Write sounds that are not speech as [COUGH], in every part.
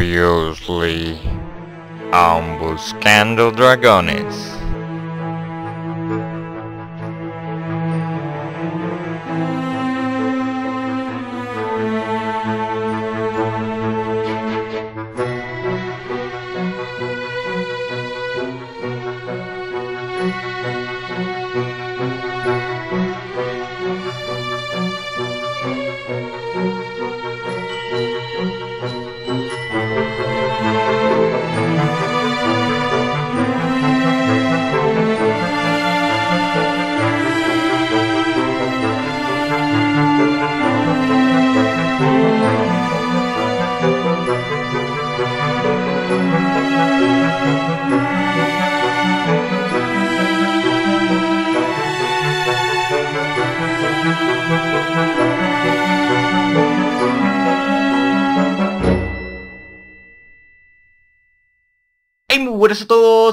Curiously, Ambus Candle Dragonis.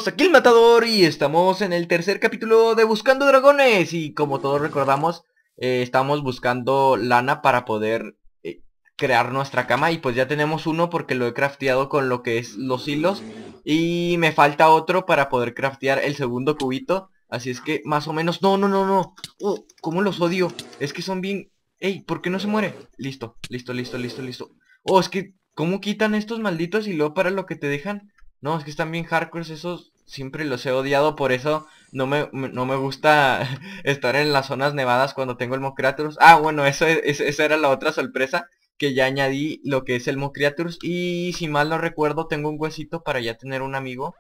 aquí el Matador y estamos en el tercer capítulo de Buscando Dragones Y como todos recordamos, eh, estamos buscando lana para poder eh, crear nuestra cama Y pues ya tenemos uno porque lo he crafteado con lo que es los hilos Y me falta otro para poder craftear el segundo cubito Así es que más o menos, no, no, no, no Oh, cómo los odio, es que son bien... Ey, ¿por qué no se muere? Listo, listo, listo, listo, listo Oh, es que, ¿cómo quitan estos malditos y luego para lo que te dejan? No, es que están bien hardcore esos. Siempre los he odiado, por eso no me, no me gusta [LAUGHS] estar en las zonas nevadas cuando tengo el Mocreaturus. Ah, bueno, eso, e, es, esa era la otra sorpresa, que ya añadí lo que es el Mocreaturus. Y si mal no recuerdo, tengo un huesito para ya tener un amigo.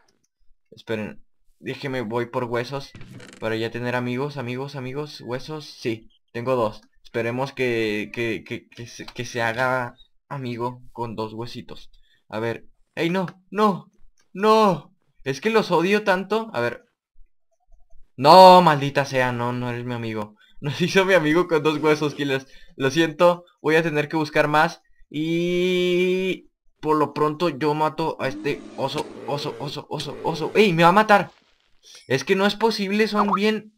Esperen, déjeme, voy por huesos, para ya tener amigos, amigos, amigos, huesos. Sí, tengo dos. Esperemos que, que, se, se haga amigo con dos huesitos. A ver. ¡Ey, no! ¡No! No. Es que los odio tanto. A ver. No, maldita sea. No, no eres mi amigo. [LAUGHS] Nos hizo mi amigo con dos huesos, killers. Lo siento. Voy a tener que buscar más. Y... Por lo pronto yo mato a este oso, oso, oso, oso, oso. ¡Ey! Me va a matar. Es que no es posible. Son bien...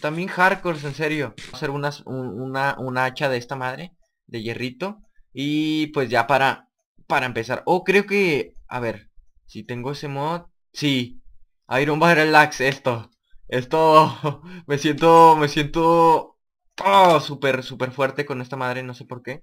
también bien hardcore, en serio. Voy a hacer unas, una, una hacha de esta madre. De hierrito. Y pues ya para... Para empezar. Oh, creo que... A ver, si tengo ese mod... Sí. Iron Relax, esto. Esto... [LAUGHS] me siento... Me siento... Oh, súper, súper fuerte con esta madre, no sé por qué.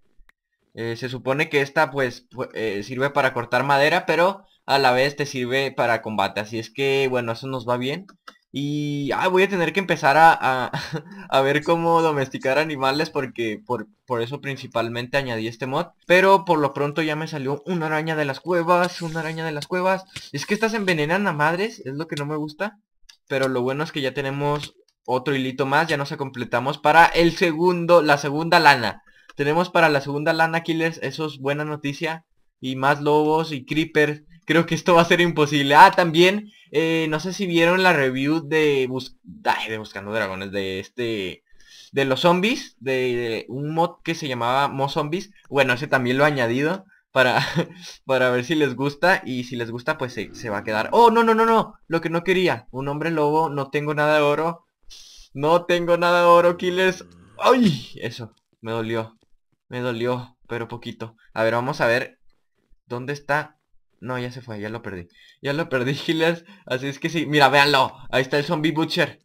Eh, se supone que esta pues eh, sirve para cortar madera, pero a la vez te sirve para combate. Así es que, bueno, eso nos va bien. Y voy a tener que empezar a, [LAUGHS] ver cómo domesticar animales porque por, eso principalmente añadí este mod. Pero por lo pronto ya me salió una araña de las cuevas, una araña de las cuevas. Es que estas envenenan a madres, es lo que no me gusta. Pero lo bueno es que ya tenemos otro hilito más, ya nos completamos para el segundo, la segunda lana. Tenemos para la segunda lana, Aquiles, eso es buena noticia. Y más lobos y creepers Creo que esto va a ser imposible. Ah, también, eh, no sé si vieron la review de, Buscando Dragones, de este... De los zombies, de, un mod que se llamaba Mo Zombies. Bueno, ese también lo he añadido para, [LAUGHS] para ver si les gusta. Y si les gusta, pues se, va a quedar. ¡Oh, no, no, no, no! Lo que no quería. Un hombre lobo, no tengo nada de oro. No tengo nada de oro, Killers. ¡Ay! Eso, me dolió. Me dolió, pero poquito. A ver, vamos a ver. ¿Dónde está? No, ya se fue, ya lo perdí. Ya lo perdí, [LAUGHS] Giles. Así es que sí, mira, véanlo. Ahí está el zombie butcher.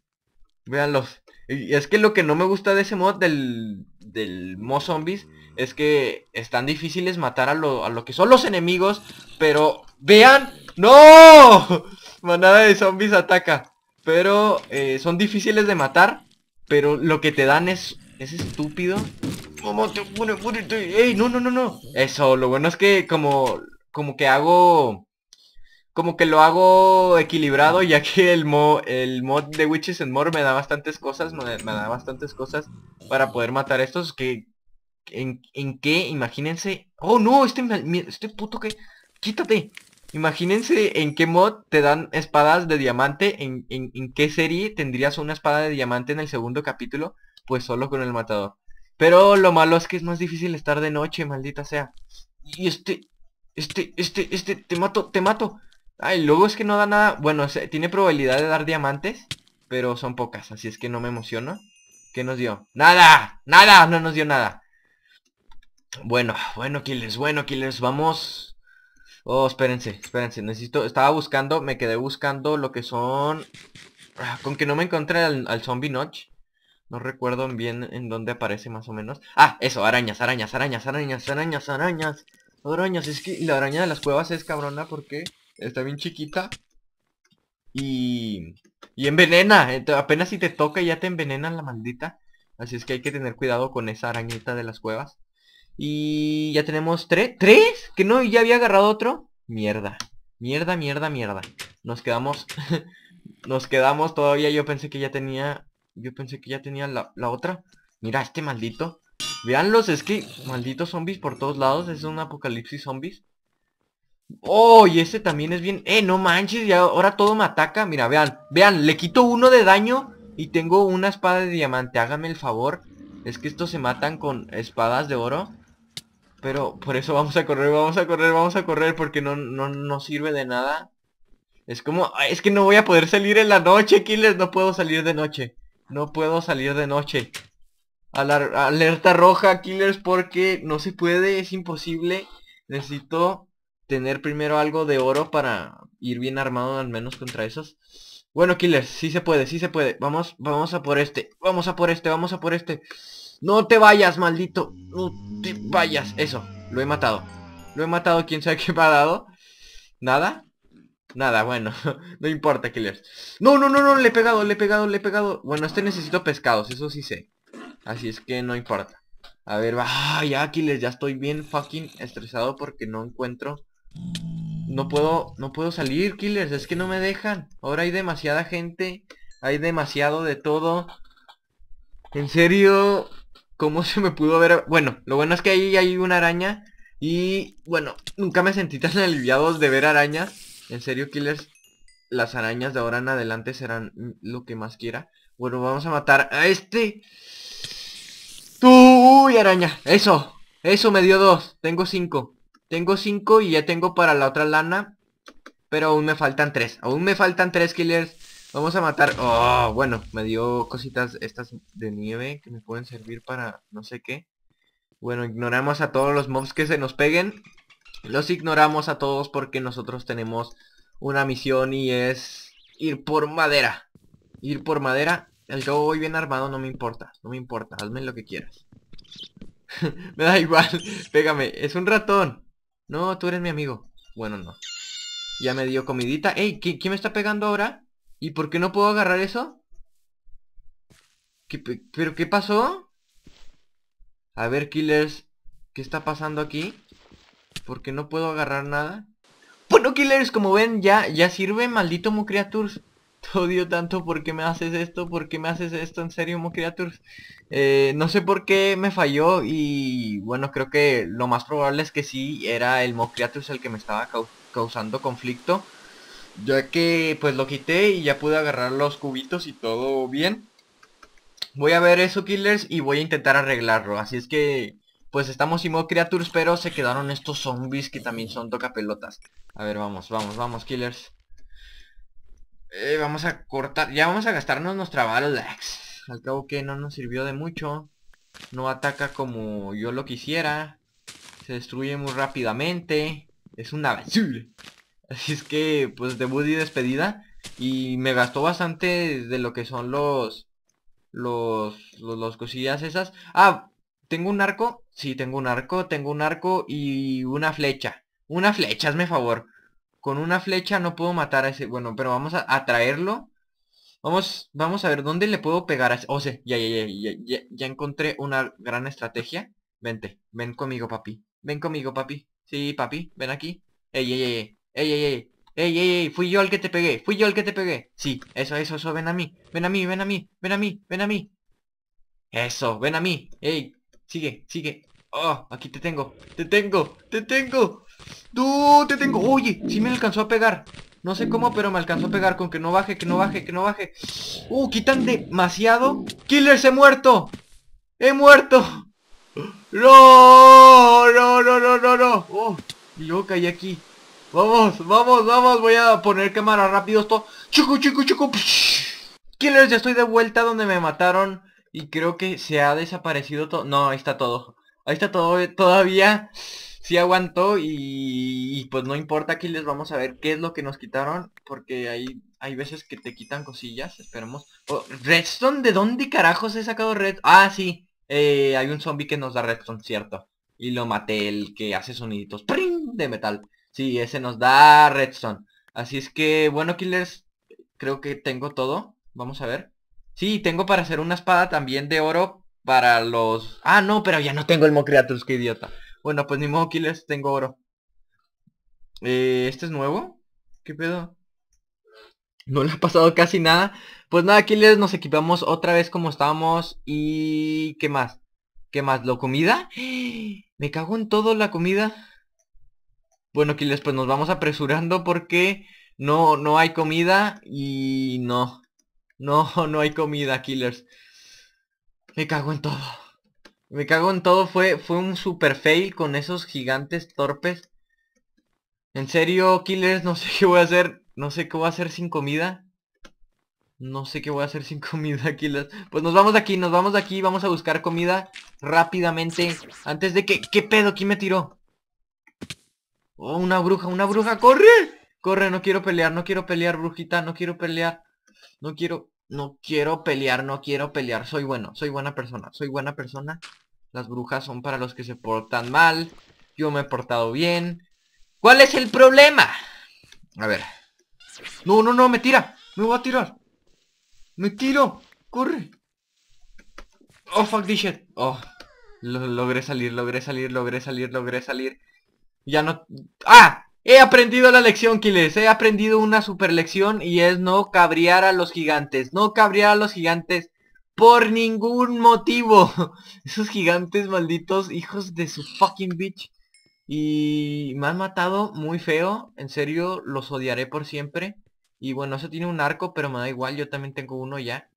Véanlos. Y es que lo que no me gusta de ese mod del, del mod zombies es que están difíciles matar a lo, a lo que son los enemigos, pero vean, ¡no! [LAUGHS] Manada de zombies ataca. Pero eh, son difíciles de matar, pero lo que te dan es, es estúpido. ¡Ey, no, no, no, no! Eso, lo bueno es que como como que hago como que lo hago equilibrado ya que el, el mod de Witches and More me da bastantes cosas, me, da bastantes cosas para poder matar estos que en, qué, imagínense, oh no, este este puto que quítate. Imagínense en qué mod te dan espadas de diamante, en, en qué serie tendrías una espada de diamante en el segundo capítulo, pues solo con el matador. Pero lo malo es que es más difícil estar de noche, maldita sea. Y este, este, este, este, te mato, te mato. Ay, luego es que no da nada. Bueno, tiene probabilidad de dar diamantes, pero son pocas, así es que no me emociono. ¿Qué nos dio? ¡Nada! ¡Nada! No nos dio nada. Bueno, bueno, killers, bueno, les vamos. Oh, espérense, espérense, necesito... Estaba buscando, me quedé buscando lo que son... Ah, con que no me encontré al, al zombie notch. No recuerdo bien en dónde aparece más o menos. Ah, eso, arañas, arañas, arañas, arañas, arañas, arañas. Arañas, es que la araña de las cuevas es cabrona porque está bien chiquita. Y... Y envenena. Eh, apenas si te toca ya te envenena la maldita. Así es que hay que tener cuidado con esa arañita de las cuevas. Y ya tenemos tres. ¿Tres? Que no, ya había agarrado otro. Mierda. Mierda, mierda, mierda. Nos quedamos... [LAUGHS] Nos quedamos todavía. Yo pensé que ya tenía... Yo pensé que ya tenía la, la otra. Mira, este maldito. Vean los que, Malditos zombies por todos lados. Es un apocalipsis zombies. Oh, y este también es bien... Eh, no manches, y ahora todo me ataca. Mira, vean, vean, le quito uno de daño y tengo una espada de diamante. Hágame el favor. Es que estos se matan con espadas de oro. Pero por eso vamos a correr, vamos a correr, vamos a correr porque no, no, sirve de nada. Es como... Es que no voy a poder salir en la noche, Killers, No puedo salir de noche. No puedo salir de noche alerta roja, killers, porque no se puede, es imposible. Necesito tener primero algo de oro para ir bien armado al menos contra esos. Bueno, killers, sí se puede, sí se puede. Vamos, vamos a por este, vamos a por este, vamos a por este. No te vayas, maldito. No te vayas. Eso, lo he matado. Lo he matado, quién sabe qué me ha dado. Nada. Nada, bueno, [LAUGHS] no importa, killers. No, no, no, no, le he pegado, le he pegado, le he pegado. Bueno, este necesito pescados, eso sí sé. Así es que no importa. A ver, va. ya Aquiles, ya estoy bien fucking estresado porque no encuentro... No puedo, no puedo salir, Killers, es que no me dejan. Ahora hay demasiada gente, hay demasiado de todo. En serio, ¿cómo se me pudo ver? Bueno, lo bueno es que ahí hay una araña y bueno, nunca me sentí tan [LAUGHS] aliviado de ver araña En serio, Killers, las arañas de ahora en adelante serán lo que más quiera. Bueno, vamos a matar a este. ¡Uy, araña! ¡Eso! ¡Eso me dio dos! Tengo cinco. Tengo cinco y ya tengo para la otra lana. Pero aún me faltan tres. Aún me faltan tres killers. Vamos a matar... ¡Oh! Bueno, me dio cositas estas de nieve que me pueden servir para no sé qué. Bueno, ignoramos a todos los mobs que se nos peguen. Los ignoramos a todos porque nosotros tenemos una misión y es ir por madera. Ir por madera el cabo voy bien armado, no me importa. No me importa, hazme lo que quieras. [LAUGHS] me da igual. [LAUGHS] Pégame, es un ratón. No, tú eres mi amigo. Bueno, no. Ya me dio comidita. Ey, ¿quién me está pegando ahora? ¿Y por qué no puedo agarrar eso? ¿Qué ¿Pero qué pasó? A ver, killers. ¿Qué está pasando aquí? ¿Por qué no puedo agarrar nada? Bueno, killers, como ven, ya, ya sirve maldito Mucreatures [LAUGHS] odio tanto, ¿por qué me haces esto? ¿Por qué me haces esto? En serio, Mo Creatures. Eh, no sé por qué me falló y bueno, creo que lo más probable es que sí, era el Mo Creatures el que me estaba causando conflicto. Ya que pues lo quité y ya pude agarrar los cubitos y todo bien. Voy a ver eso, Killers, y voy a intentar arreglarlo. Así es que pues estamos sin Mo Creatures, pero se quedaron estos zombies que también son tocapelotas. A ver, vamos, vamos, vamos, Killers. Eh, vamos a cortar. Ya vamos a gastarnos nuestra bala Al cabo que no nos sirvió de mucho. No ataca como yo lo quisiera. Se destruye muy rápidamente. Es una basura. [LAUGHS] Así es que, pues, debut y despedida. Y me gastó bastante de lo que son los... Los... Los, los cosillas esas. Ah, ¿tengo un arco? Sí, tengo un arco. Tengo un arco y una flecha. Una flecha, hazme favor. Con una flecha no puedo matar a ese... Bueno, pero vamos a atraerlo. Vamos, vamos a ver dónde le puedo pegar a ese... Oh, sí, ya, ya, ya, ya, ya encontré una gran estrategia. Vente, ven conmigo, papi. Ven conmigo, papi. Sí, papi, ven aquí. Ey, ey, ey, ey, ey, ey. Ey, ey, ey, fui yo el que te pegué, fui yo el que te pegué. Sí, eso, eso, eso, ven a mí, ven a mí, ven a mí, ven a mí, ven a mí. Eso, ven a mí. Ey, sigue, sigue. Oh, aquí te tengo, te tengo, te tengo. ¡Tú! ¡Te tengo! ¡Oye! Sí me alcanzó a pegar No sé cómo, pero me alcanzó a pegar Con que no baje, que no baje, que no baje ¡Uh! Quitan demasiado ¡Killers! ¡He muerto! ¡He muerto! ¡No! ¡No, no, no, no, no! ¡Oh! Y caí aquí Vamos, vamos, vamos, voy a poner cámara rápido esto. chico chico chico Killers, ya estoy de vuelta donde me mataron. Y creo que se ha desaparecido todo. No, ahí está todo. Ahí está todo eh, todavía sí aguantó y, pues no importa, aquí les vamos a ver qué es lo que nos quitaron, porque hay, hay veces que te quitan cosillas, esperemos. Oh, redstone, ¿de dónde carajos he sacado Red? Ah, sí, eh, hay un zombie que nos da Redstone, cierto. Y lo maté, el que hace soniditos de metal. Sí, ese nos da Redstone. Así es que, bueno, Killers, creo que tengo todo. Vamos a ver. Sí, tengo para hacer una espada también de oro para los... Ah, no, pero ya no tengo el Mocreatus, qué idiota. Bueno, pues ni modo killers, tengo oro. Eh, ¿Este es nuevo? ¿Qué pedo? No le ha pasado casi nada. Pues nada, killers, nos equipamos otra vez como estábamos. Y... ¿Qué más? ¿Qué más? ¿Lo comida? [GASPS] Me cago en todo la comida. Bueno, Killers, pues nos vamos apresurando porque no, no hay comida y no. No, [LAUGHS] no hay comida, Killers. Me cago en todo. Me cago en todo, fue, fue un super fail con esos gigantes torpes. En serio, killers, no sé [LAUGHS] qué voy a hacer. No sé qué voy a hacer sin comida. No sé qué voy a hacer [LAUGHS] sin comida, killers. Pues nos vamos de aquí, nos vamos de aquí. Vamos a buscar comida rápidamente. Antes de que... ¿Qué pedo? ¿Quién me tiró? Oh, una bruja, una bruja. ¡Corre! Corre, no quiero pelear, no quiero pelear, brujita. No quiero pelear. No quiero... No quiero pelear, no quiero pelear. Soy bueno, soy buena persona, soy buena persona. Las brujas son para los que se portan mal. Yo me he portado bien. ¿Cuál es el problema? A ver. No, no, no, me tira. Me voy a tirar. Me tiro. Corre. Oh, fuck this shit. Oh. logré salir, logré salir, logré salir, logré salir. Ya no... ¡Ah! He aprendido la lección, Kiles. He aprendido una super lección y es no cabrear a los gigantes. No cabrear a los gigantes por ningún motivo. [LAUGHS] Esos gigantes malditos hijos de su fucking bitch. Y me han matado muy feo. En serio, los odiaré por siempre. Y bueno, eso tiene un arco, pero me da igual. Yo también tengo uno ya.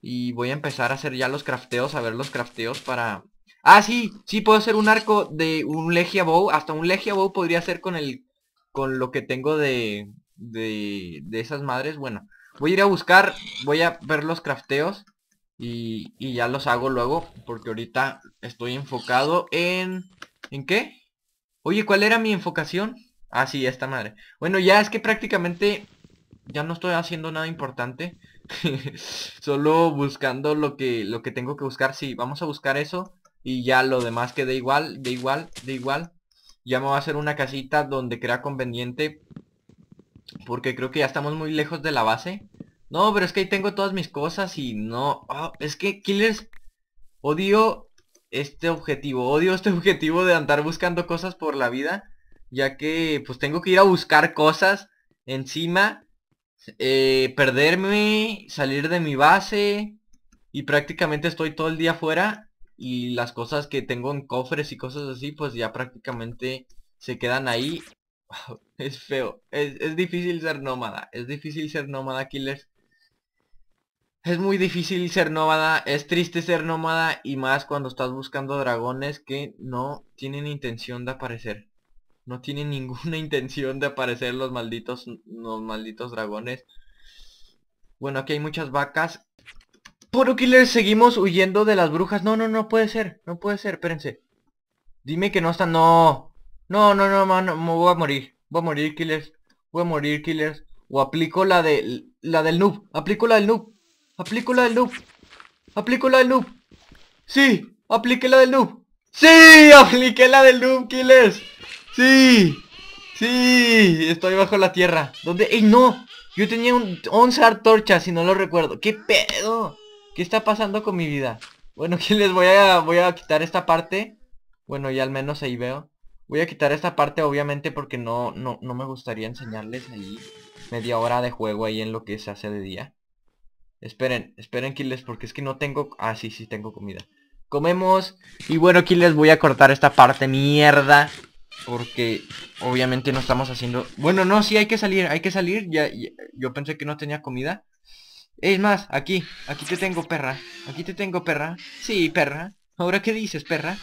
Y voy a empezar a hacer ya los crafteos, a ver los crafteos para... Ah, sí, sí puedo hacer un arco de un Legia Bow. Hasta un Legia Bow podría ser con el... Con lo que tengo de... De, de esas madres. Bueno, voy a ir a buscar, voy a ver los crafteos y, ya los hago luego porque ahorita estoy enfocado en... ¿En qué? Oye, ¿cuál era mi enfocación? Ah, sí, esta madre. Bueno, ya es que prácticamente ya no estoy haciendo nada importante. [LAUGHS] Solo buscando lo que, lo que tengo que buscar. Sí, vamos a buscar eso. Y ya lo demás queda igual, de igual, de igual. Ya me va a hacer una casita donde crea conveniente. Porque creo que ya estamos muy lejos de la base. No, pero es que ahí tengo todas mis cosas y no... Ah, es que Killers... Odio este objetivo. Odio este [LAUGHS] objetivo de andar buscando cosas por la vida. Ya que pues tengo que ir a buscar cosas encima. Eh, perderme, salir de mi base. Y prácticamente estoy todo el día fuera Y las cosas que tengo en cofres y cosas así, pues ya prácticamente se quedan ahí. [LAUGHS] Es feo. Es, es difícil ser nómada. Es difícil ser nómada, Killers. Es muy difícil ser nómada, es triste ser nómada y más cuando estás buscando dragones que no tienen intención de aparecer. No tienen [LAUGHS] ninguna intención de aparecer los malditos, los malditos dragones. Bueno, aquí hay muchas vacas. Puro Killer, seguimos huyendo de las brujas. No, no, no puede ser, no puede ser, espérense. Dime que no están, no. No, no, no, no, me voy a morir. Voy a morir, Killers. Voy a morir, Killers. O aplico la de, la del noob. Aplico la del noob. Aplico la del loop Aplico la del loop Sí, apliqué la del loop Sí, [LAUGHS] apliqué la del loop, Killers. Sí, sí, estoy bajo la tierra. ¿Dónde? ¡Ey, no! Yo tenía un 11 antorchas, si no lo recuerdo. ¿Qué pedo? ¿Qué está pasando con mi vida? Bueno, Killers, [LAUGHS] voy a, voy a quitar esta parte. Bueno, ya al menos ahí veo. Voy a quitar esta parte obviamente porque no, no, no me gustaría enseñarles ahí media hora de juego ahí en lo que se hace de día. Esperen, esperen, les porque es que no tengo... Ah, sí, sí, tengo comida. Comemos. Y bueno, les voy a cortar esta parte mierda. Porque obviamente no estamos haciendo... Bueno, no, sí, hay que salir, hay que salir. Ya, yo pensé que no tenía comida. Es más, aquí, aquí te tengo, perra. Aquí te tengo, perra. Sí, perra. ¿Ahora qué dices, perra?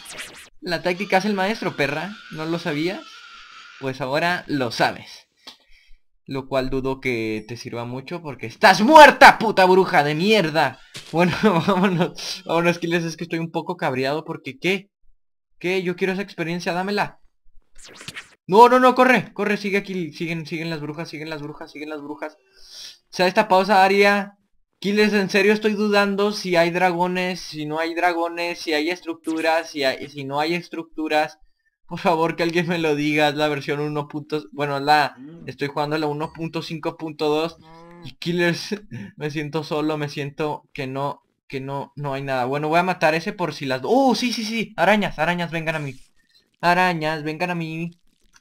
La táctica es el maestro, perra. ¿No lo sabía Pues ahora lo sabes. Lo cual dudo que te sirva mucho porque estás muerta, puta bruja de mierda. [LAUGHS] Bueno, vámonos. Vámonos, Kiles, es que estoy un poco cabreado porque ¿qué? ¿Qué? Yo quiero esa experiencia, dámela. No, no, no, corre, corre, sigue aquí, siguen, siguen las brujas, siguen las brujas, siguen las brujas. o sea esta pausa área. Kiles, en serio estoy dudando si hay dragones, si no hay dragones, si hay estructuras, si no hay estructuras. Por favor que alguien me lo diga, es la versión 1. Bueno, la mm. estoy jugando la 1.5.2 y mm. Killers [LAUGHS] me siento solo, me siento que no que no no hay nada. Bueno, voy a matar ese por si las Oh, sí, sí, sí, arañas, arañas vengan a mí. Arañas, vengan a mí.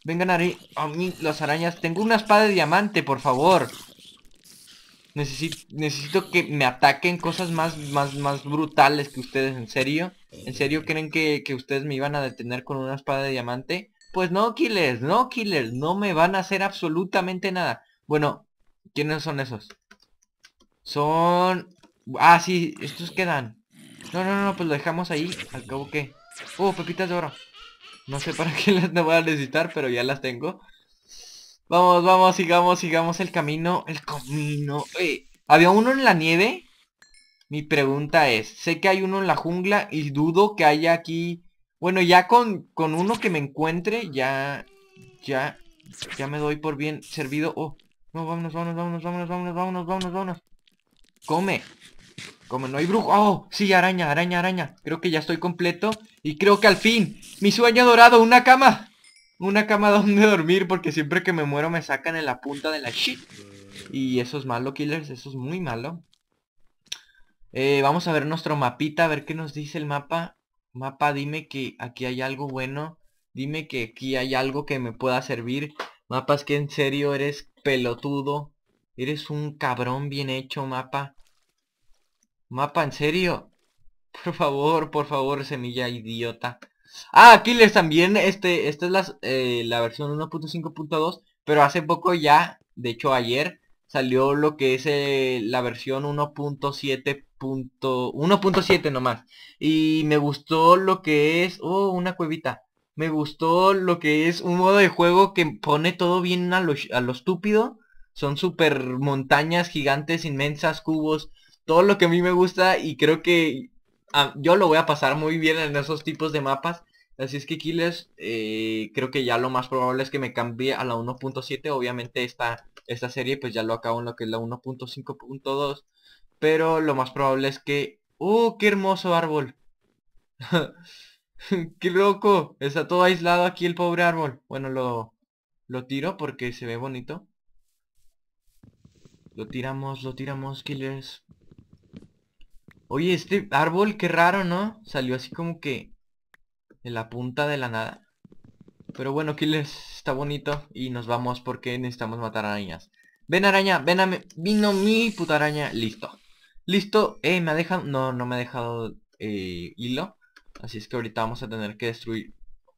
Vengan a, a mí las arañas. Tengo una espada de diamante, por favor. Necesito, necesito que me ataquen cosas más, más, más brutales que ustedes, en serio. ¿En serio creen que, ustedes me iban a detener con una espada de diamante? Pues no, killers, no, killers, no me van a hacer absolutamente nada. Bueno, ¿quiénes son esos? Son... Ah, sí, estos quedan. No, no, no, pues lo dejamos ahí. Al cabo que... Oh, pepitas de oro. No sé para [LAUGHS] qué las voy a necesitar, pero ya las tengo. Vamos, vamos, sigamos, sigamos el camino. El camino. había uno en la nieve mi pregunta es, sé que hay uno en la jungla y dudo que haya aquí... Bueno, ya con, uno que me encuentre, ya... Ya... Ya me doy por bien servido. Oh, no, vámonos, vámonos, vámonos, vámonos, vámonos, vámonos, vámonos, vámonos. Come. Come, no hay brujo. Oh, sí, araña, araña, araña. Creo que ya estoy completo. Y creo que al fin, mi sueño dorado, una cama. Una cama donde dormir, porque siempre que me muero me sacan en la punta de la shit. Y eso es malo, killers, eso es muy malo. Eh, vamos a ver nuestro mapita, a ver qué nos dice el mapa. Mapa, dime que aquí hay algo bueno. Dime que aquí hay algo que me pueda servir. Mapa, es que en serio eres pelotudo. Eres un cabrón bien hecho, mapa. Mapa, en serio. [LAUGHS] Por favor, por favor, semilla idiota. Ah, aquí les también, este, esta es eh, la versión 1.5.2, pero hace poco ya, de hecho ayer, salió lo que es eh, la versión 1.7 1.7 nomás. Y me gustó lo que es... Oh, una cuevita. Me gustó lo que es un modo de juego que pone todo bien a lo, a lo estúpido. Son super montañas gigantes, inmensas, cubos. Todo lo que a mí me gusta y creo que ah, yo lo voy a pasar muy bien en esos tipos de mapas. Así es que Killers, eh, creo que ya lo más probable es que me cambie a la 1.7. Obviamente esta esta serie pues ya lo acabo en lo que es la 1.5.2. Pero lo más probable es que... ¡Oh, qué hermoso árbol! [LAUGHS] ¡Qué loco! Está todo aislado aquí el pobre árbol. Bueno, lo, lo tiro porque se ve bonito. Lo tiramos, lo tiramos, killers. Oye, este árbol, qué raro, ¿no? Salió así como que... En la punta de la nada. Pero bueno, les está bonito y nos vamos porque necesitamos matar arañas. Ven araña, ven a mí Vino mi puta araña, listo. Listo, eh, me ha dejado... No, no me ha dejado eh, hilo. Así es que ahorita vamos a tener que destruir...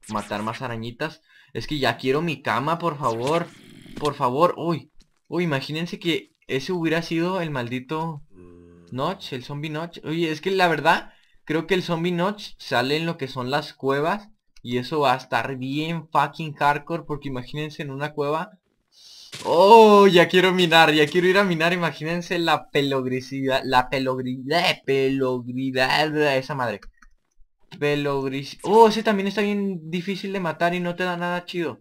Matar más arañitas. Es que ya quiero mi cama, por favor. Por favor, uy. Uy, imagínense que ese hubiera sido el maldito... Notch, el zombie Notch. Oye, es que la verdad, creo que el zombie Notch sale en lo que son las cuevas y eso va a estar bien fucking hardcore porque imagínense en una cueva. Oh, ya quiero minar, ya quiero ir a minar. Imagínense la pelogresidad. la pelogridad, pelogridad, esa madre. Pelogris... Oh, ese también está bien difícil de matar y no te da nada chido.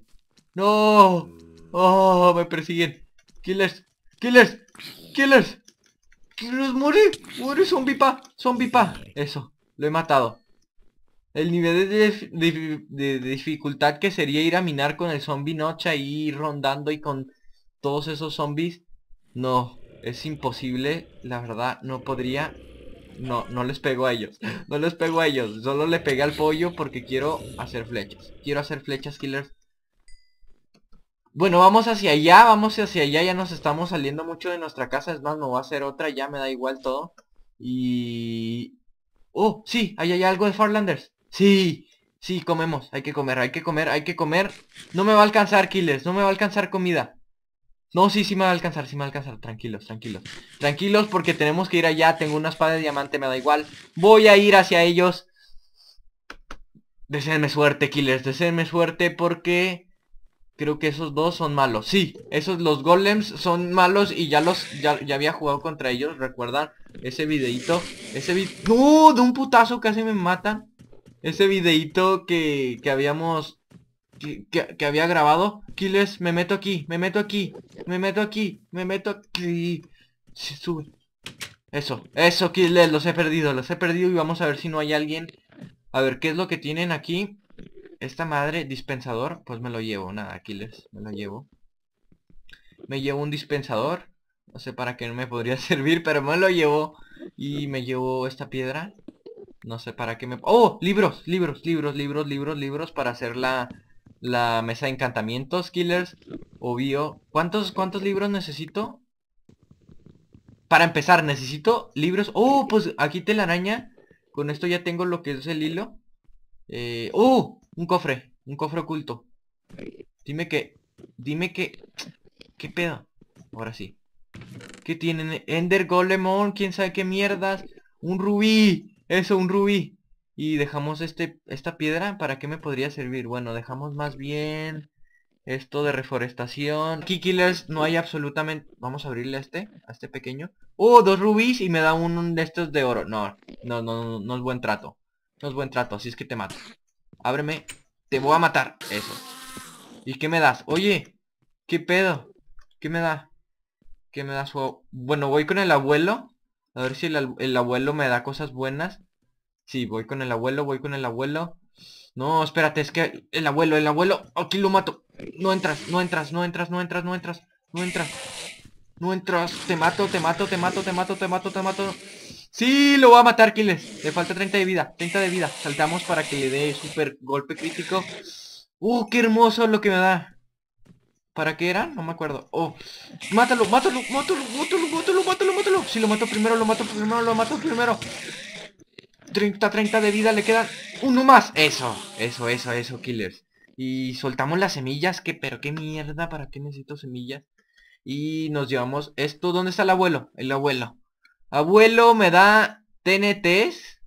No. Oh, me persiguen. Killers, killers, killers. Killers, muere, muere, zombie pa, zombie pa. Eso, lo he matado. El nivel de, dificultad que sería ir a minar con el zombie noche Ahí rondando y con todos esos zombies. No, es imposible. La verdad, no podría. No, no les pego a ellos. [LAUGHS] No les pego a ellos. Solo le pegué al pollo porque quiero hacer flechas. Quiero hacer flechas, killers. Bueno, vamos hacia allá, vamos hacia allá. Ya nos estamos saliendo mucho de nuestra casa. Es más, me voy a hacer otra. Ya me da igual todo. Y... Oh, sí, ahí hay algo de Farlanders. Sí, sí, comemos. Hay que comer, hay que comer, hay que comer. No me va a alcanzar, Killers, No me va a alcanzar comida. No, sí, sí me va a alcanzar, sí me va a alcanzar. Tranquilos, tranquilos. Tranquilos porque tenemos que ir allá. Tengo una espada de diamante, me da igual. Voy a ir hacia ellos. Deseenme suerte, killers. Deseenme suerte porque... Creo que esos dos son malos. Sí, esos los golems son malos y ya los... Ya, había jugado contra ellos, recuerda ese videito. Ese ¡No! De un putazo casi me matan ese videito que, habíamos... Que, había grabado. Kiles, me meto aquí, me meto aquí, me meto aquí, me meto aquí. Se sube. Eso, eso, Kiles, los he perdido, los he perdido y vamos a ver si no hay alguien. A ver, ¿qué es lo que tienen aquí? Esta madre, dispensador, pues me lo llevo, nada, Aquiles, me lo llevo. Me llevo un dispensador, no sé para qué no me podría [LAUGHS] servir, pero me lo llevo. Y me llevo esta piedra, no sé para qué me... ¡Oh! Libros, libros, libros, libros, libros, libros para hacer la, la mesa de encantamientos, killers, obvio. ¿Cuántos, cuántos libros necesito? Para empezar, necesito libros. ¡Oh! Pues aquí te la araña. Con esto ya tengo lo que es el hilo. Eh, ¡Oh! Un cofre. Un cofre oculto. Dime que... Dime que... ¿Qué pedo? Ahora sí. ¿Qué tienen? Ender Golemon, quién sabe qué mierdas. Un rubí. Eso, un rubí. Y dejamos este, esta piedra, ¿para qué me podría servir? Bueno, dejamos más bien esto de reforestación. Aquí killers no hay absolutamente... Vamos a abrirle a este, a este pequeño. ¡Oh, dos rubíes! Y me da un de estos de oro. No, no, no, no, es buen trato. No es buen trato, así es que te mato. Ábreme. Te voy a matar. Eso. ¿Y qué me das? Oye, ¿qué pedo? ¿Qué me da? ¿Qué me da Bueno, voy con el abuelo a ver si el, abuelo me da cosas buenas. Sí, voy con el abuelo, voy con el abuelo. No, espérate, es que el abuelo, el abuelo, aquí lo mato. No entras, no entras, no entras, no entras, no entras, no entras. No entras, te mato, te mato, te mato, te mato, te mato, te mato. Sí, lo va a matar, Kiles. Le falta 30 de vida, 30 de vida. Saltamos para que le dé super golpe crítico. ¡Uh, qué hermoso lo que me da! ¿Para qué eran? No me acuerdo. Oh, mátalo, mátalo, mátalo, mátalo, mátalo, mátalo, mátalo. Si lo mato primero, lo mato primero, lo mato primero. 30, 30 de vida, le quedan uno más. Eso, eso, eso, eso, killers. Y soltamos las semillas, ¿Qué? pero qué mierda, ¿para qué necesito semillas? Y nos llevamos esto. ¿Dónde está el abuelo? El abuelo. Abuelo me da TNTs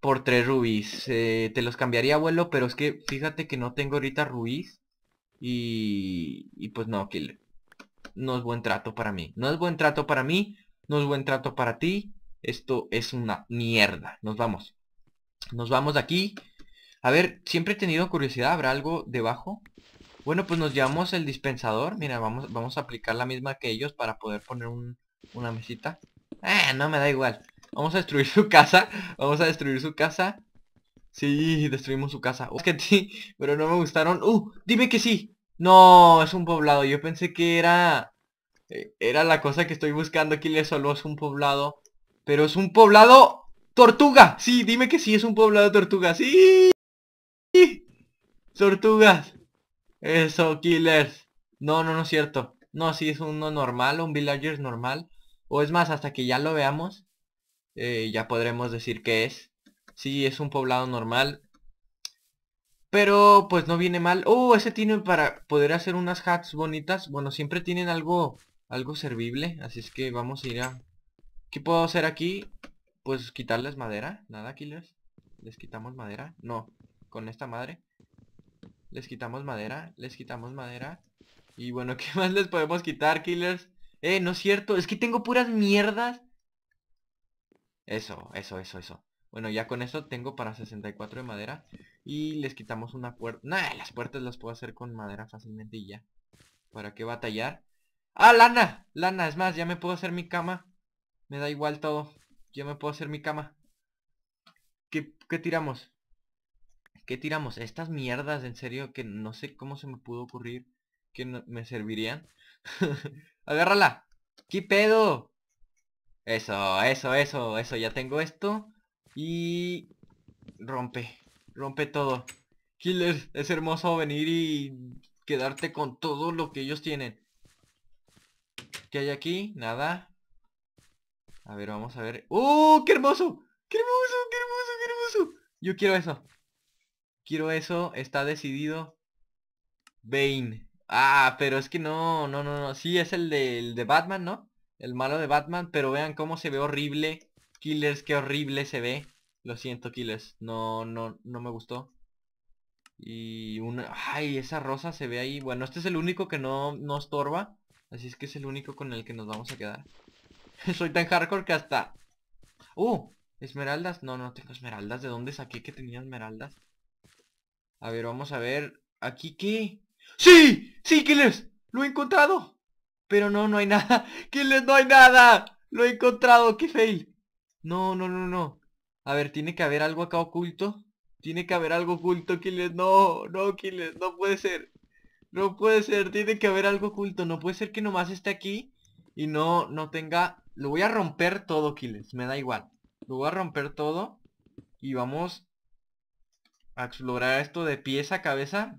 por tres rubis. Eh, te los cambiaría, abuelo, pero es que fíjate que no tengo ahorita rubis. Y, pues no, Killer. No es buen trato para mí. No es buen trato para mí. No es buen trato para ti. Esto es una mierda. Nos vamos. Nos vamos de aquí. A ver, siempre he tenido curiosidad. ¿Habrá algo debajo? Bueno, pues nos llevamos el dispensador. Mira, vamos, vamos a aplicar la misma que ellos para poder poner una mesita. Eh, no me da igual. Vamos a destruir [LAUGHS] su casa. Vamos a destruir su casa. Sí, destruimos su casa. es [LAUGHS] que sí, pero no me gustaron. ¡Uh! ¡Dime que sí! No, es un poblado. Yo pensé que era... Eh, era la cosa que estoy buscando aquí. solo es un poblado. Pero es un poblado... ¡Tortuga! Sí, dime que sí, es un poblado tortuga. ¡Sí! ¡Tortugas! Eso, killers. No, no, no es cierto. No, sí, es uno normal, un villager normal. O es más, hasta que ya lo veamos, eh, ya podremos decir qué es. Sí, es un poblado normal. Pero pues no viene mal. Oh, ese tiene para poder hacer unas hats bonitas. Bueno, siempre tienen algo algo servible. Así es que vamos a ir a... ¿Qué puedo hacer aquí? Pues quitarles madera. Nada, killers. Les quitamos madera. No, con esta madre. Les quitamos madera. Les quitamos madera. Y bueno, [LAUGHS] ¿qué más les podemos quitar, killers? Eh, no es cierto. Es que tengo puras mierdas. Eso, eso, eso, eso. Bueno, ya con eso tengo para 64 de madera. Y les quitamos una puerta. Nah, las puertas las puedo hacer con madera fácilmente y ya. ¿Para qué batallar? ¡Ah, lana! Lana, es más, ya me puedo hacer mi cama. Me da igual todo. Yo me puedo hacer mi cama. ¿Qué, qué tiramos? ¿Qué tiramos? Estas mierdas, en serio, que no sé cómo se me pudo ocurrir que me servirían. [LAUGHS] Agárrala. ¿Qué pedo? Eso, eso, eso, eso. Ya tengo esto. Y... Rompe. Rompe todo. Killer, es hermoso venir y quedarte con todo lo que ellos tienen. ¿Qué hay aquí? Nada. A ver, vamos a ver. ¡Oh, qué hermoso! ¡Qué hermoso, qué hermoso, qué hermoso! Yo quiero eso. Quiero eso, está decidido. Bane. Ah, pero es que no, no, no, no. Sí, es el de, el de Batman, ¿no? El malo de Batman, pero vean cómo se ve horrible. Killers, qué horrible se ve. Lo siento, Killers. No, no, no me gustó. Y una... ¡Ay! Esa rosa se ve ahí. Bueno, este es el único que no, no estorba. Así es que es el único con el que nos vamos a quedar. [LAUGHS] Soy tan hardcore que hasta... ¡Uh! Esmeraldas. No, no tengo esmeraldas. ¿De dónde saqué que tenía esmeraldas? A ver, vamos a ver. ¿Aquí qué? ¡Sí! ¡Sí, Killers! ¡Lo he encontrado! Pero no, no hay nada. [LAUGHS] ¡Killers, no hay nada! ¡Lo he encontrado! ¡Qué fail! No, no, no, no. A ver, tiene que haber algo acá oculto. Tiene que haber algo oculto, Kiles, No, no, Kiles, No puede ser. No puede ser. Tiene que haber algo oculto. No puede ser que nomás esté aquí y no, no tenga... Lo voy a romper todo, Kiles, Me da igual. Lo voy a romper todo y vamos a explorar esto de pieza a cabeza.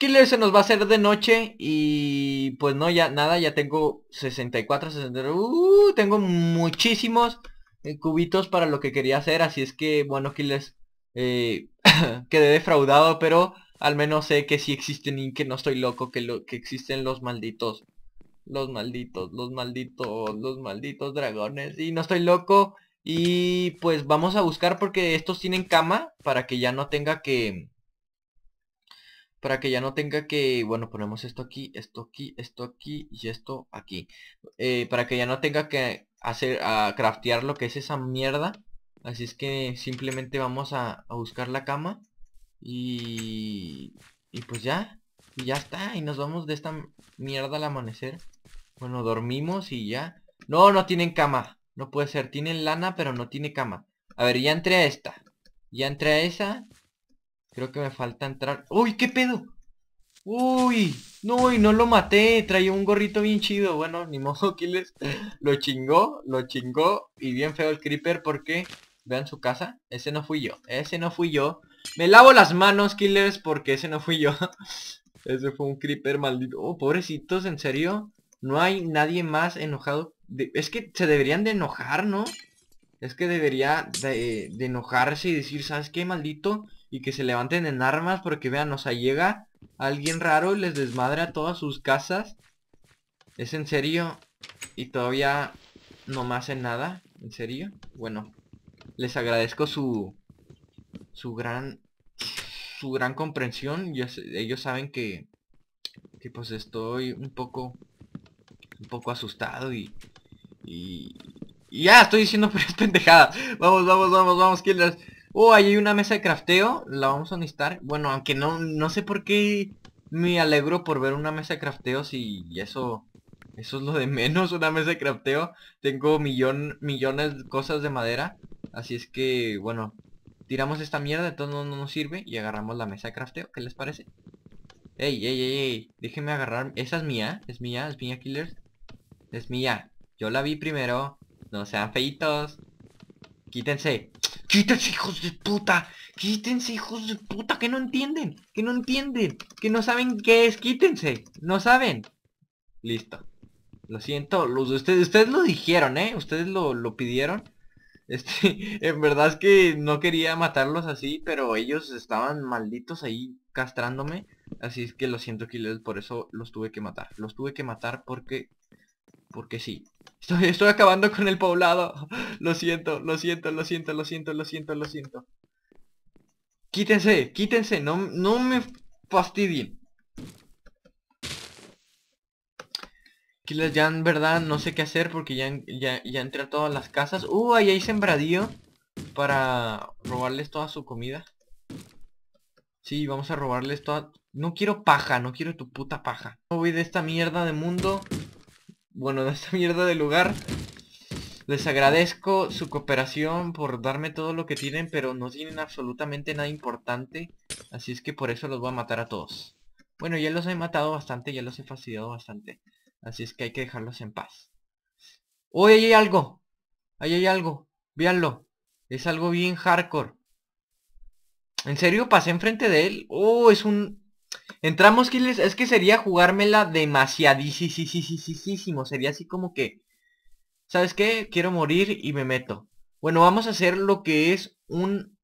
Killer se nos va a hacer de noche y pues no, ya nada, ya tengo 64, 64, uh, tengo muchísimos eh, cubitos para lo que quería hacer, así es que bueno, Killers, eh, [COUGHS] quedé defraudado, pero al menos sé que sí existen y que no estoy loco, que, lo, que existen los malditos, los malditos, los malditos, los malditos dragones y no estoy loco y pues vamos a buscar porque estos tienen cama para que ya no tenga que para que ya no tenga que, bueno, ponemos esto aquí, esto aquí, esto aquí y esto aquí. Eh, para que ya no tenga que hacer, a ah, craftear lo que es esa mierda. Así es que simplemente vamos a, buscar la cama y, y pues ya, y ya está, y nos vamos de esta mierda al amanecer. Bueno, dormimos y ya. No, no tienen cama, no puede ser, tienen lana pero no tiene cama. A ver, ya entré a esta, ya entré a esa, Creo que me falta entrar. ¡Uy, qué pedo! ¡Uy! ¡No, y no lo maté! Traía un gorrito bien chido. Bueno, ni modo, Killers [LAUGHS] Lo chingó, lo chingó. Y bien feo el creeper porque... Vean su casa. Ese no fui yo. Ese no fui yo. Me lavo las manos, Killers, porque ese no fui yo. [LAUGHS] ese fue un creeper maldito. Oh, pobrecitos, en serio. No hay nadie más enojado. Es que se deberían de enojar, ¿no? Es que debería de, de enojarse y decir, ¿sabes qué, maldito? y que se levanten en armas porque vean, o sea, llega alguien raro y les a todas sus casas. Es en serio. Y todavía no me hacen nada. ¿En serio? Bueno, les agradezco su su gran su gran comprensión. ellos saben que que pues estoy un poco un poco asustado y y, ya estoy diciendo [LAUGHS] pendejada! ¡Vamos, Vamos, vamos, vamos, vamos, killers. Oh, ahí hay una mesa de crafteo. La vamos a necesitar. Bueno, aunque no, no sé por qué me alegro por ver una mesa de crafteo si eso... Eso es lo de menos, una mesa de crafteo. Tengo millón, millones de cosas de madera. Así es que, bueno, tiramos esta mierda, entonces no, no nos sirve. Y agarramos la mesa de crafteo, ¿qué les parece? Ey, ey, ey, ey, déjenme agarrar. Esa es mía, es mía, es mía, killers. Es mía. Yo la vi primero. No sean feitos. Quítense. Quítense hijos de puta. Quítense hijos de puta. Que no entienden. Que no entienden. Que no saben qué es. Quítense. No saben. Listo. Lo siento. Los, ustedes, lo dijeron, ¿eh? Ustedes lo, pidieron. [LAUGHS] Este, en verdad es que no quería matarlos así, pero ellos estaban malditos ahí castrándome. Así es que lo siento, que por eso los tuve que matar. Los tuve que matar porque... Porque sí. Estoy, acabando con el poblado. [LAUGHS] Lo siento, lo siento, lo siento, lo siento, lo siento, lo siento. Quítense, quítense, no, no me fastidien. Killers ya en verdad no sé qué hacer porque ya, ya, ya entré a todas las casas. Uh, ahí hay sembradío para robarles toda su comida. Sí, vamos a robarles toda... No quiero paja, no quiero tu puta paja. No voy de esta mierda de mundo bueno, [LAUGHS] de esta mierda de lugar. Les agradezco su cooperación por darme todo lo que tienen, pero no tienen absolutamente nada importante. Así es que por eso los voy a matar a todos. Bueno, ya los he matado bastante, ya los he fastidiado bastante. Así es que hay que dejarlos en paz. ¡Oh, ahí hay algo! Ahí hay algo. Véanlo. Es algo bien hardcore. ¿En serio? Pasé enfrente de él. ¡Oh, es un... Entramos, Kiles. Es que sería jugármela demasiadísimo. Sería así como que... ¿Sabes qué? Quiero morir y me meto. Bueno, vamos a hacer lo que es un...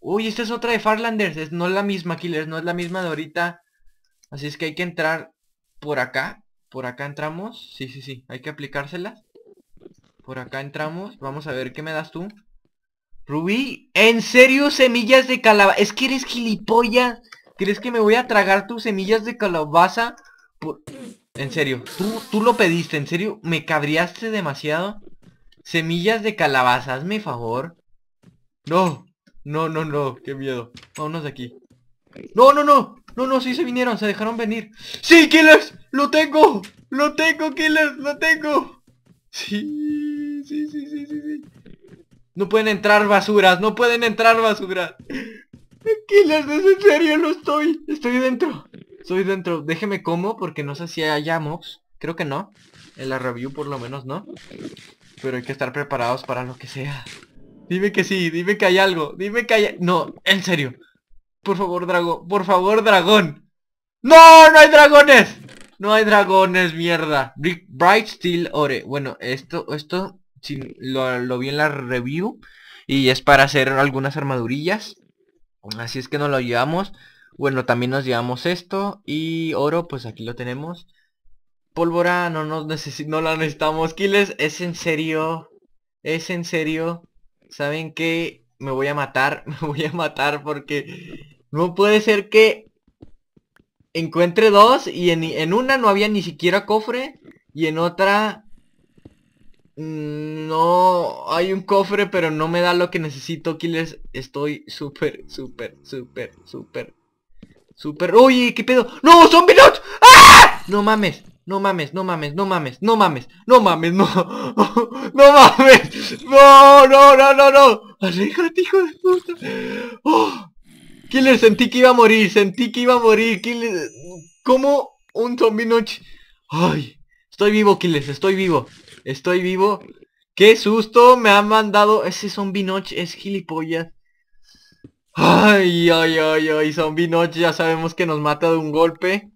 Uy, esta es otra de Farlanders. Es, no la misma, Killers. No es la misma de ahorita. Así es que hay que entrar por acá. Por acá entramos. Sí, sí, sí. Hay que aplicársela Por acá entramos. Vamos a ver qué me das tú. Rubí. ¿En serio semillas de calabaza? Es que eres gilipollas. ¿Crees que me voy a tragar tus semillas de calabaza? En serio, ¿tú, lo pediste, en serio, me cabriaste demasiado. Semillas de calabaza, hazme favor. No, no, no, no, qué miedo. Vámonos de aquí. No, no, no, no, no, sí se vinieron, se dejaron venir. ¡Sí, Killers! ¡Lo tengo! ¡Lo tengo, Killers! ¡Lo tengo! sí, sí, sí, sí, sí. No pueden entrar basuras, no pueden entrar basuras. Killer, es en serio, no estoy. Estoy dentro. Estoy dentro. Déjeme como porque no sé si hay hayamos. Creo que no. En la review por lo menos no. Pero hay que estar preparados para lo que sea. Dime que sí, dime que hay algo. Dime que hay... No, en serio. Por favor, dragón. Por favor, dragón. ¡No! ¡No hay dragones! No hay dragones, mierda. Bright Steel Ore. Bueno, esto, esto, lo vi en la review. Y es para hacer algunas armadurillas. Así es que nos lo llevamos. Bueno, también nos llevamos esto. Y oro, pues aquí lo tenemos. Pólvora, no, nos no la necesitamos. les? es en serio. Es en serio. ¿Saben qué? Me voy a matar. [LAUGHS] Me voy a matar porque... No puede ser que... Encuentre dos y en, en una no había ni siquiera cofre. Y en otra Mm, no, hay un cofre, pero no me da lo que necesito, Kiles. Estoy súper, súper, súper, súper, súper... ¡Oye, qué pedo! ¡No, zombie Notch! ¡Ah! No mames, no mames, no mames, no mames, no mames, no mames, no... [LAUGHS] ¡No mames! ¡No, no, no, no, no! no ¡Aléjate hijo de puta! ¡Oh! les sentí que iba a morir, sentí que iba a morir, Kiles. ¿Cómo un zombie noche? ¡Ay! Estoy vivo, Kiles, estoy vivo. Estoy vivo. ¡Qué susto! Me ha mandado... Ese zombie noche es gilipollas. Ay, ay, ay, ay, zombie noche ya sabemos que nos mata de un golpe.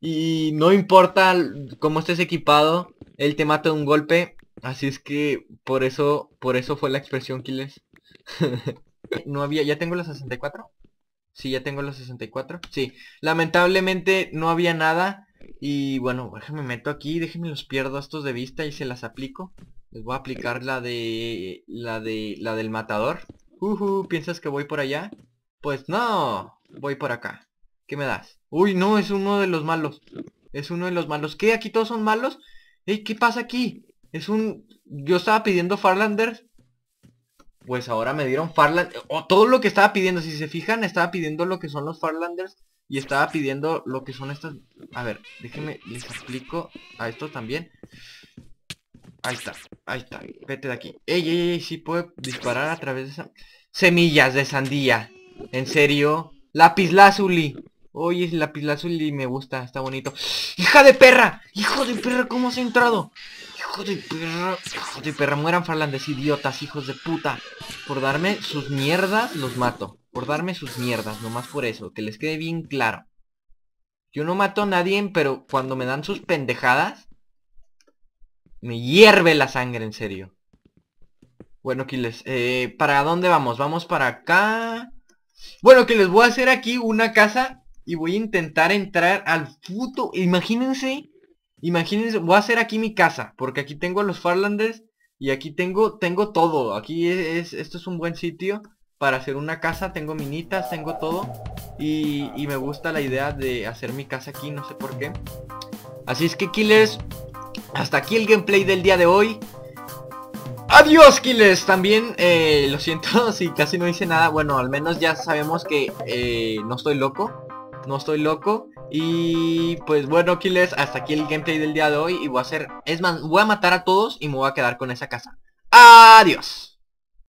Y no importa cómo estés equipado, él te mata de un golpe. Así es que por eso, por eso fue la expresión les [LAUGHS] no había, ya tengo los 64. Sí, ya tengo los 64. Sí, lamentablemente no había nada. Y bueno, déjenme meto aquí, déjenme los pierdo estos de vista y se las aplico. Les voy a aplicar la de... La de... La del matador. ¿piensas que voy por allá? Pues no, voy por acá. ¿Qué me das? Uy, no, es uno de los malos. Es uno de los malos. ¿Qué? ¿Aquí todos son malos? Ey, ¿qué pasa aquí? Es un... Yo estaba pidiendo Farlanders. Pues ahora me dieron Farlanders. O todo lo que estaba pidiendo, si se fijan, estaba pidiendo lo que son los Farlanders y estaba pidiendo lo que son estas... A ver, déjenme, les explico a esto también. Ahí está, ahí está, vete de aquí. Ey, ey, ey, sí puede disparar a través de esa... Semillas de sandía. ¿En serio? lazuli Oye, lazuli me gusta, está bonito. ¡Hija de perra! ¡Hijo de perra! ¿Cómo has entrado? ¡Hijo de perra! ¡Hijo de perra! Mueran farlandes idiotas, hijos de puta. Por darme sus mierdas, los mato. Por darme sus mierdas, nomás por eso. Que les quede bien claro. Yo no mato a nadie, pero cuando me dan sus pendejadas... Me hierve la sangre, en serio. Bueno, Kiles, eh, ¿para dónde vamos? Vamos para acá... Bueno, que les voy a hacer aquí una casa y voy a intentar entrar al puto... Imagínense, imagínense, voy a hacer aquí mi casa, porque aquí tengo a los farlandes, y aquí tengo, tengo todo. Aquí es esto es un buen sitio para hacer una casa, tengo minitas, tengo todo y, me gusta la idea de hacer mi casa aquí, no sé por qué. Así es que killers, hasta aquí el gameplay del día de hoy. Adiós killers, también eh, lo siento [LAUGHS] si casi no hice nada, bueno al menos ya sabemos que eh, no estoy loco, no estoy loco. Y pues bueno killers, hasta aquí el gameplay del día de hoy y voy a hacer, es más, voy a matar a todos y me voy a quedar con esa casa. Adiós.